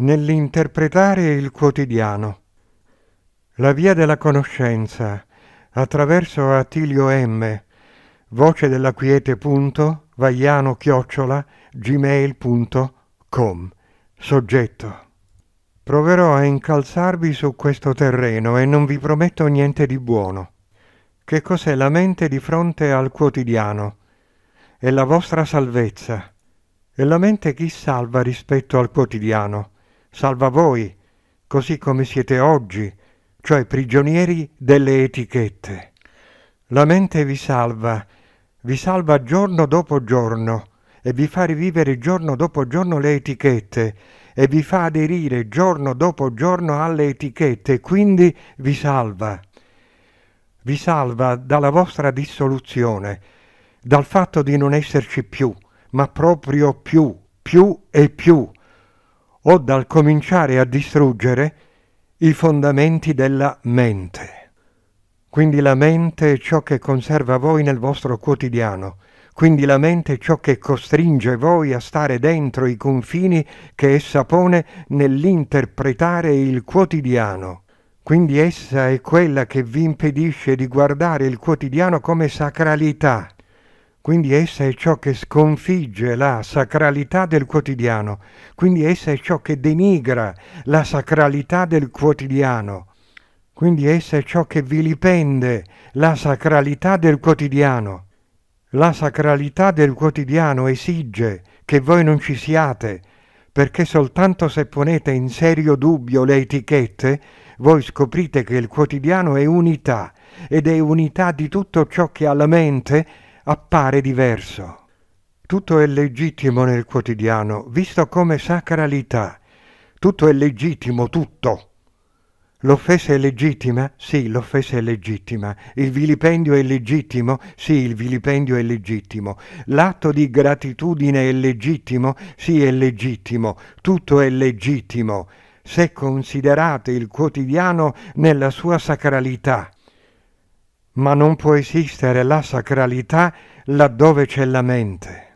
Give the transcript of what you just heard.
nell'interpretare il quotidiano. La via della conoscenza, attraverso Attilio M, voce della quiete punto, vaiano chiocciola, gmail.com. Soggetto. Proverò a incalzarvi su questo terreno e non vi prometto niente di buono. Che cos'è la mente di fronte al quotidiano? È la vostra salvezza. E la mente chi salva rispetto al quotidiano? salva voi, così come siete oggi, cioè prigionieri delle etichette. La mente vi salva, vi salva giorno dopo giorno e vi fa rivivere giorno dopo giorno le etichette e vi fa aderire giorno dopo giorno alle etichette, quindi vi salva. Vi salva dalla vostra dissoluzione, dal fatto di non esserci più, ma proprio più, più e più o dal cominciare a distruggere i fondamenti della mente. Quindi la mente è ciò che conserva voi nel vostro quotidiano, quindi la mente è ciò che costringe voi a stare dentro i confini che essa pone nell'interpretare il quotidiano. Quindi essa è quella che vi impedisce di guardare il quotidiano come sacralità, quindi essa è ciò che sconfigge la sacralità del quotidiano, quindi essa è ciò che denigra la sacralità del quotidiano, quindi essa è ciò che vilipende la sacralità del quotidiano. La sacralità del quotidiano esige che voi non ci siate, perché soltanto se ponete in serio dubbio le etichette, voi scoprite che il quotidiano è unità ed è unità di tutto ciò che alla mente appare diverso. Tutto è legittimo nel quotidiano, visto come sacralità. Tutto è legittimo, tutto. L'offesa è legittima? Sì, l'offesa è legittima. Il vilipendio è legittimo? Sì, il vilipendio è legittimo. L'atto di gratitudine è legittimo? Sì, è legittimo. Tutto è legittimo se considerate il quotidiano nella sua sacralità ma non può esistere la sacralità laddove c'è la mente.